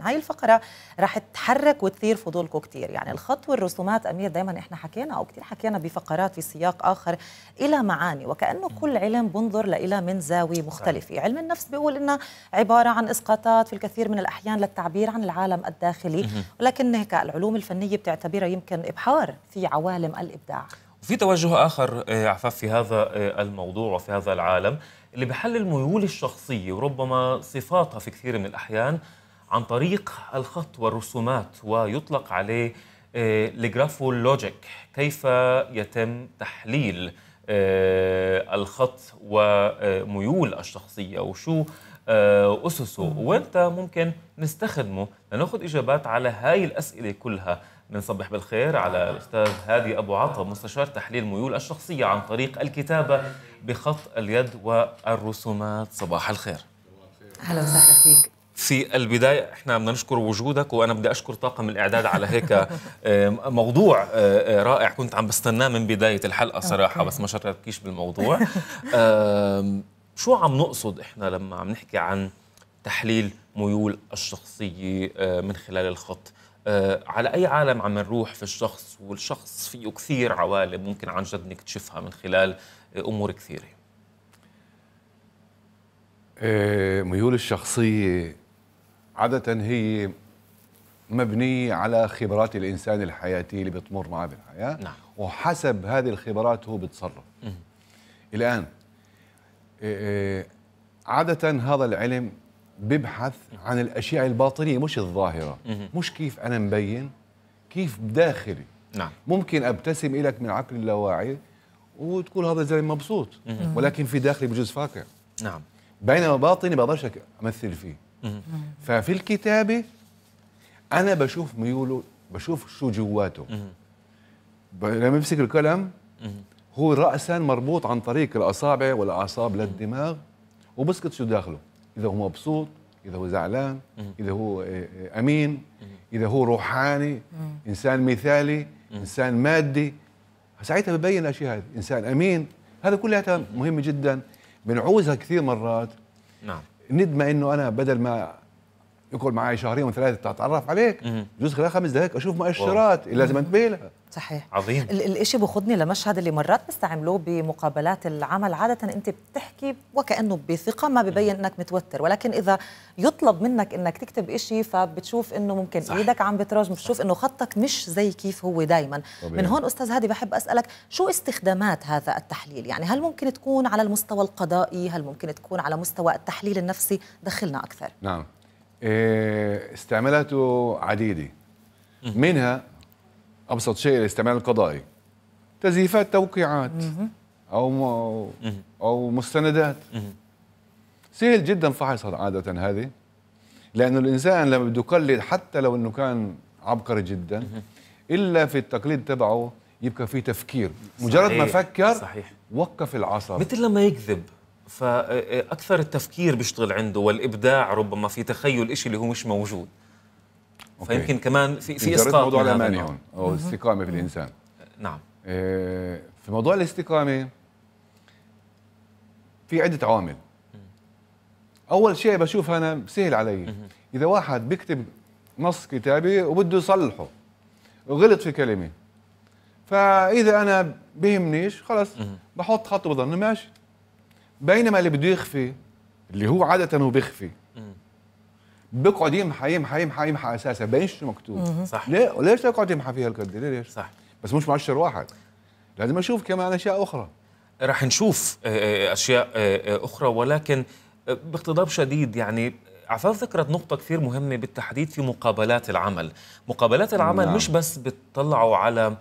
هاي الفقرة رح تحرك وتثير فضولكم كثير يعني الخط والرسومات أمير دايما إحنا حكينا أو كثير حكينا بفقرات في سياق آخر إلى معاني وكأنه كل علم بنظر لإلى من زاوية مختلفة علم النفس بيقول إنه عبارة عن إسقاطات في الكثير من الأحيان للتعبير عن العالم الداخلي ولكن هيك العلوم الفنية بتعتبرها يمكن إبحار في عوالم الإبداع في توجه آخر آه، عفاف في هذا آه، الموضوع وفي هذا العالم اللي بحلل ميول الشخصية وربما صفاتها في كثير من الأحيان عن طريق الخط والرسومات ويطلق عليه الجرافولوجيك آه، كيف يتم تحليل آه، الخط وميول الشخصية وشو آه، أسسه وانت ممكن نستخدمه لنأخذ إجابات على هاي الأسئلة كلها بنصبح بالخير على الأستاذ هادي أبو عطا مستشار تحليل ميول الشخصية عن طريق الكتابة بخط اليد والرسومات صباح الخير أهلا وسهلا فيك في البداية احنا بدنا نشكر وجودك وأنا بدي أشكر طاقم الإعداد على هيك آه، آه، موضوع آه، رائع كنت عم بستناه من بداية الحلقة صراحة بس ما شارككيش بالموضوع شو عم نقصد احنا لما عم نحكي عن تحليل ميول الشخصية من خلال الخط على أي عالم عم نروح في الشخص والشخص فيه كثير عوالم ممكن عن جد نكتشفها من خلال أمور كثيرة ميول الشخصية عادة هي مبنية على خبرات الإنسان الحياتية اللي بتمر معه بالحياة نعم. وحسب هذه الخبرات هو بتصرف الآن إيه، إيه، عادة هذا العلم ببحث عن الأشياء الباطنية مش الظاهرة مش كيف أنا مبين كيف بداخلي نعم. ممكن أبتسم إليك من عقل اللاواعي وتقول هذا الزلمة مبسوط ولكن في داخلي بجوز فاكر نعم بينما باطني بقدرش أمثل فيه ففي الكتابه انا بشوف ميوله بشوف شو جواته لما يمسك القلم هو راسا مربوط عن طريق الاصابع والاعصاب للدماغ وبسكت شو داخله اذا هو مبسوط اذا هو زعلان اذا هو آه، آه، امين اذا هو روحاني انسان مثالي انسان مادي ساعتها ببين الاشياء هذه انسان امين هذا كلها مهم جدا بنعوزها كثير مرات نعم ندمه انه انا بدل ما يكون معي شهرين وثلاثه تتعرف عليك جوز خلال خمس دقائق اشوف مؤشرات اللي لازم انتبه لها صحيح عظيم الشيء بخدني لمشهد اللي مرات بستعملوه بمقابلات العمل عاده انت بتحكي وكانه بثقه ما ببين انك متوتر ولكن اذا يطلب منك انك تكتب شيء فبتشوف انه ممكن صح. ايدك عم بتراجم بتشوف انه خطك مش زي كيف هو دائما طبيعي. من هون استاذ هادي بحب اسالك شو استخدامات هذا التحليل يعني هل ممكن تكون على المستوى القضائي هل ممكن تكون على مستوى التحليل النفسي دخلنا اكثر نعم آه، استعمالاته عديده منها ابسط شيء الاستعمال القضائي تزييفات توقيعات او او مستندات سهل جدا فحصها عاده هذه لانه الانسان لما بده يقلد حتى لو انه كان عبقري جدا الا في التقليد تبعه يبقى في تفكير مجرد صحيح. ما فكر صحيح. وقف العصر مثل لما يكذب فاكثر التفكير بيشتغل عنده والابداع ربما في تخيل شيء اللي هو مش موجود أوكي. فيمكن كمان في في اسقاط موضوع الامانه هون او الاستقامه في الانسان نعم آه، في موضوع الاستقامه في عده عوامل اول شيء بشوف انا سهل علي اذا واحد بيكتب نص كتابي وبده يصلحه وغلط في كلمه فاذا انا بهمنيش خلص بحط خط بظن ماشي بينما اللي بده يخفي اللي هو عاده هو بيخفي بيقعد يمحى يمحى يمحى يمحى اساسا بينش مكتوب صح ليه ليش تقعد يمحى فيها هالقد ليش صح بس مش معشر واحد لازم اشوف كمان اشياء اخرى رح نشوف آه، آه، اشياء آه، اخرى ولكن باقتضاب شديد يعني عفاف ذكرت نقطة كثير مهمة بالتحديد في مقابلات العمل مقابلات العمل نعم. مش بس بتطلعوا على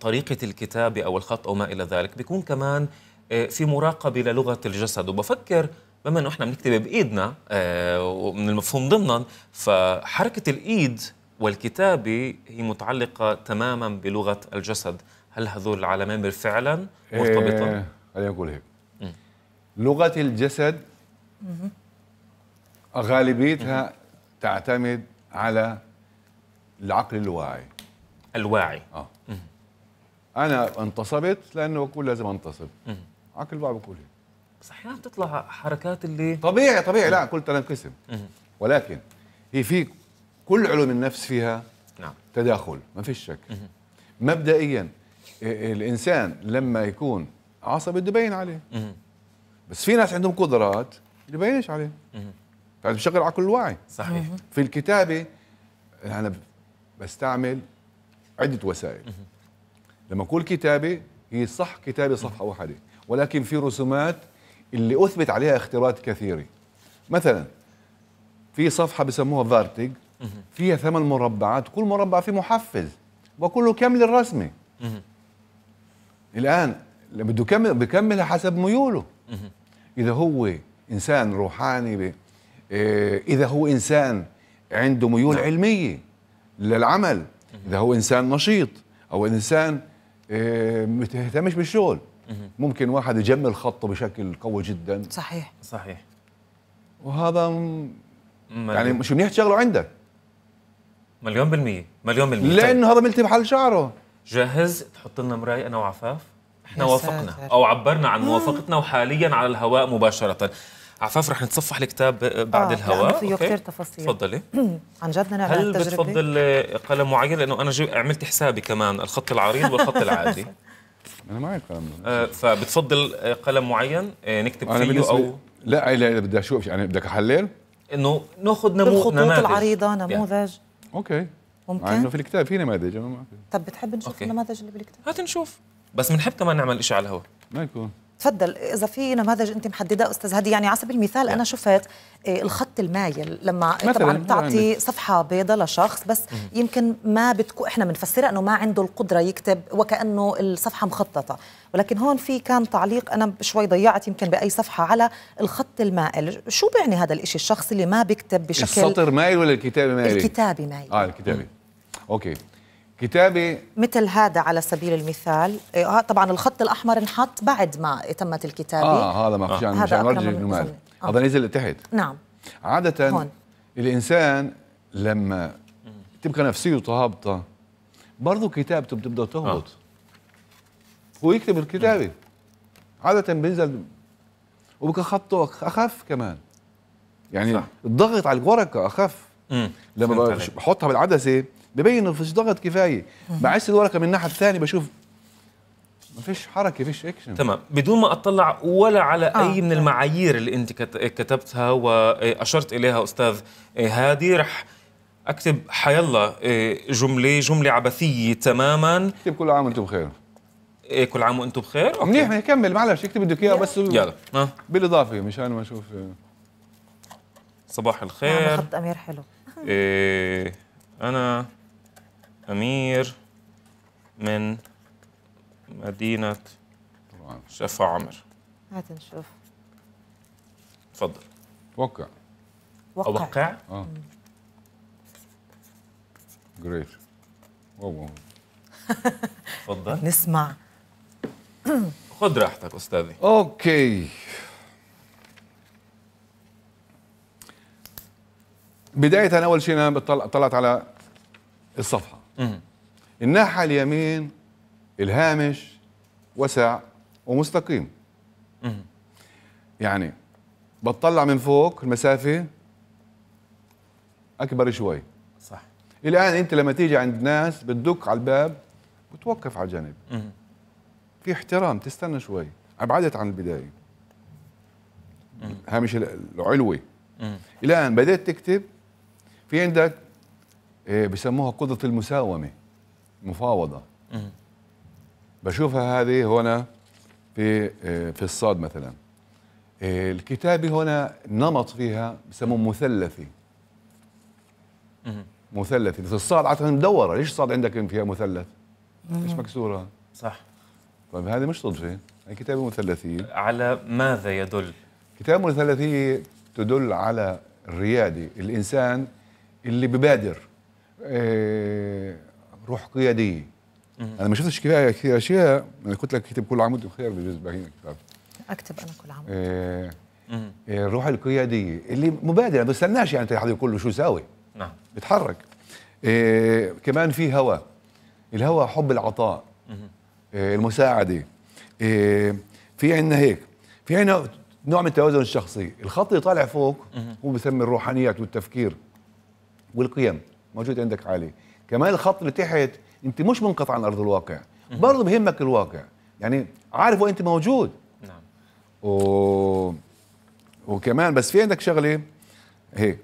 طريقة الكتابة أو الخط أو ما إلى ذلك بيكون كمان آه، في مراقبه للغه الجسد وبفكر بما انه احنا بنكتب بايدنا آه، ومن المفهوم ضمنا فحركه الايد والكتابه هي متعلقه تماما بلغه الجسد هل هذول العالمين بالفعل مرتبطا؟ إيه، خلينا نقول هيك لغه الجسد غالبيتها تعتمد على العقل الواعي الواعي اه انا انتصبت لانه اكون لازم انتصب على كل باب بقول هيك إيه. بس احيانا بتطلع حركات اللي طبيعي طبيعي لا كل تنقسم ولكن هي في كل علوم النفس فيها نعم. تداخل ما فيش شك مبدئيا الانسان لما يكون عصبي بده يبين عليه بس في ناس عندهم قدرات اللي عليه يعني بشغل عقل الوعي صحيح في الكتابه انا بستعمل عده وسائل لما اقول كتابه هي صح كتابه صفحه واحده ولكن في رسومات اللي اثبت عليها اختراعات كثيره مثلا في صفحه بسموها فارتيج فيها ثمان مربعات كل مربع فيه محفز وكله كامل الرسمه الان بده يكمل بكمل حسب ميوله اذا هو انسان روحاني آه، اذا هو انسان عنده ميول نعم. علميه للعمل اذا هو انسان نشيط او انسان آه، مهتمش بالشغل ممكن واحد يجمل خطه بشكل قوي جدا صحيح صحيح وهذا يعني مش منيح تشغله عندك مليون بالمية مليون بالمية طيب. لأنه هذا ملتي بحل شعره جاهز تحط لنا مراي أنا وعفاف احنا وافقنا أو عبرنا عن آه. موافقتنا وحاليا على الهواء مباشرة عفاف رح نتصفح الكتاب آه، بعد آه الهواء فيه كثير تفاصيل تفضلي عن جد نعمل هل بتفضل آه، قلم معين لانه انا عملت حسابي كمان الخط العريض والخط العادي انا معي القلم آه فبتفضل آه، قلم معين آه، نكتب فيه او لا لا بدي اشوف يعني بدك احلل انه ناخذ نمو الخطوط نماذج العريضه نموذج يعني. اوكي ممكن انه في الكتاب في نماذج طب بتحب نشوف أوكي. النماذج اللي بالكتاب هات نشوف بس بنحب كمان نعمل شيء على الهواء ما يكون تفضل اذا في نماذج انت محدده استاذ هادي يعني على سبيل المثال انا شفت آه، الخط المايل لما طبعا بتعطي صفحه بيضاء لشخص بس يمكن ما بتكون احنا بنفسرها انه ما عنده القدره يكتب وكانه الصفحه مخططه ولكن هون في كان تعليق انا شوي ضيعت يمكن باي صفحه على الخط المائل شو بيعني هذا الشيء الشخص اللي ما بيكتب بشكل السطر مايل ولا الكتابه مايل الكتابه مايل اه الكتابه اوكي كتابة مثل هذا على سبيل المثال إيه، آه، طبعا الخط الأحمر انحط بعد ما تمت الكتابة آه هذا ما فيش آه. هذا نرجع هذا نزل لتحت نعم عادة هون. الإنسان لما تبقى نفسيته هابطة برضه كتابته بتبدأ تهبط آه. هو يكتب الكتابة عادة بينزل وبقى خطه أخف كمان يعني صح. الضغط على الورقة أخف مم. لما بحطها بالعدسة ببين ان فيش ضغط كفايه بعس الورقه من الناحيه الثانيه بشوف ما فيش حركه فيش اكشن تمام بدون ما اطلع ولا على آه. اي من المعايير اللي انت كتبتها واشرت اليها استاذ هادي رح اكتب حيلا آه، جمله جمله عبثيه تماما اكتب كل عام وانتم بخير إيه كل عام وانتم بخير أوكي. منيح نكمل معلش اكتب بدك اياه بس يلا آه. بالاضافه مشان ما اشوف صباح الخير نعم، خط امير حلو إيه انا أمير من مدينة شفا عمر هات نشوف تفضل وقع وقع وقع اه جريت واو تفضل نسمع خذ راحتك استاذي اوكي بداية أول شيء أنا طلعت على الصفحة الناحية اليمين الهامش وسع ومستقيم يعني بتطلع من فوق المسافة أكبر شوي صح الآن أنت لما تيجي عند ناس بتدق على الباب بتوقف على الجانب في احترام تستنى شوي أبعدت عن البداية هامش العلوي الآن بدأت تكتب في عندك إيه، بسموها قدرة المساومة مفاوضة بشوفها هذه هنا في إيه، في الصاد مثلا إيه، الكتابة هنا نمط فيها بسموه مثلثي مثلثي بس الصاد عادة مدورة ليش الصاد عندك فيها مثلث؟ ليش مكسورة؟ صح طيب هذه مش صدفة هي كتابة مثلثية على ماذا يدل؟ كتابة مثلثية تدل على الريادة الإنسان اللي ببادر آه، روح قياديه انا ما شفتش كفايه كثير اشياء انا كنت لك كتب كل عمود بخير بالنسبه بهين كتاب اكتب انا كل عمود ايه آه، الروح القياديه اللي مبادره ما بستناش يعني يقول له شو ساوي نعم بتحرك إيه كمان في هوى الهوى حب العطاء آه، المساعده إيه في عندنا هيك في عندنا نوع من التوازن الشخصي الخط اللي طالع فوق هو بسمي الروحانيات والتفكير والقيم موجود عندك عالي كمان الخط اللي تحت انت مش منقطع عن ارض الواقع برضه بهمك الواقع يعني عارف وين انت موجود نعم و... وكمان بس في عندك شغله هيك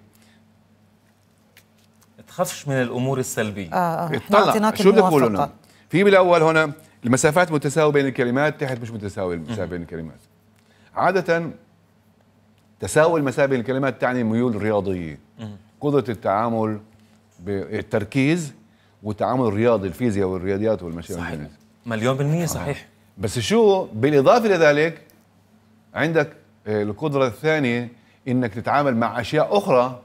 تخافش من الامور السلبيه اه اه شو بدك تقول هنا في بالاول هنا المسافات متساويه بين الكلمات تحت مش متساويه المسافه بين الكلمات عاده تساوي المسافه بين الكلمات تعني ميول رياضيه قدره التعامل بالتركيز والتعامل الرياضي الفيزياء والرياضيات والمشاريع صحيح مليون بالمية آه. صحيح بس شو بالإضافة لذلك عندك آه، القدرة الثانية إنك تتعامل مع أشياء أخرى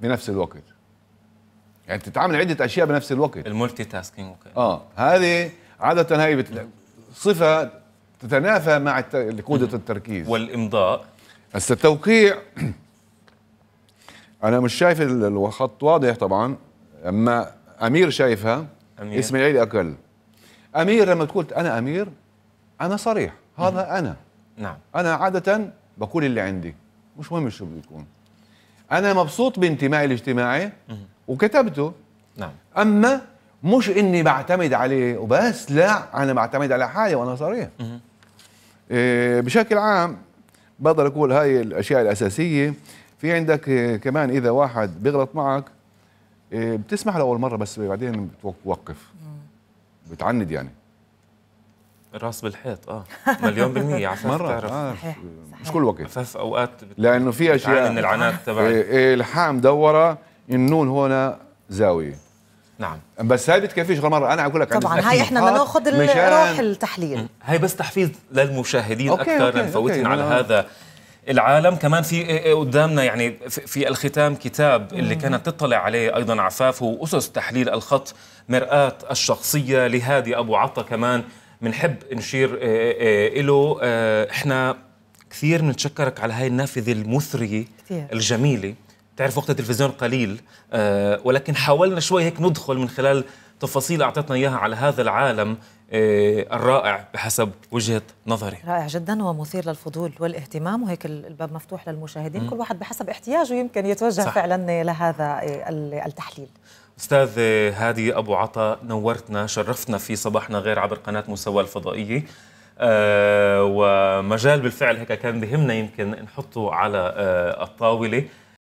بنفس الوقت يعني تتعامل عدة أشياء بنفس الوقت المولتي تاسكينج اه هذه عادة هي صفة تتنافى مع قدرة التركيز والإمضاء هسه التوقيع انا مش شايف الخط واضح طبعا اما امير شايفها أمير. اسم العيلة اقل امير لما تقول انا امير انا صريح هذا مم. انا نعم انا عاده بقول اللي عندي مش مهم شو بده يكون انا مبسوط بانتمائي الاجتماعي وكتبته نعم اما مش اني بعتمد عليه وبس لا انا بعتمد على حالي وانا صريح إيه بشكل عام بقدر اقول هاي الاشياء الاساسيه في عندك آه، كمان اذا واحد بيغلط معك آه، بتسمح لاول مره بس بعدين بتوقف بتعند يعني راس بالحيط اه مليون بالمية عشان مرة تعرف آه صحيح. مش كل وقت فف اوقات لانه في اشياء من العناد تبع آه، الحام دوره النون هنا زاوية نعم بس هاي بتكفيش غير مره انا اقول لك طبعا هاي احنا بدنا ناخذ روح التحليل هاي بس تحفيز للمشاهدين أوكي اكثر لنفوتهم على هذا العالم كمان في إيه، إيه، قدامنا يعني في الختام كتاب اللي كانت تطلع عليه ايضا عفاف هو اسس تحليل الخط مراه الشخصيه لهادي ابو عطا كمان بنحب نشير له إيه، آه، احنا كثير بنتشكرك على هاي النافذه المثريه كثير. الجميله بتعرف وقت التلفزيون قليل آه، ولكن حاولنا شوي هيك ندخل من خلال تفاصيل أعطتنا إياها على هذا العالم آه، الرائع بحسب وجهة نظري رائع جدا ومثير للفضول والاهتمام وهيك الباب مفتوح للمشاهدين كل واحد بحسب احتياجه يمكن يتوجه صح. فعلا لهذا آه، التحليل أستاذ آه، هادي أبو عطا نورتنا شرفتنا في صباحنا غير عبر قناة مساواة الفضائية آه ومجال بالفعل هيك كان بهمنا يمكن نحطه على آه الطاولة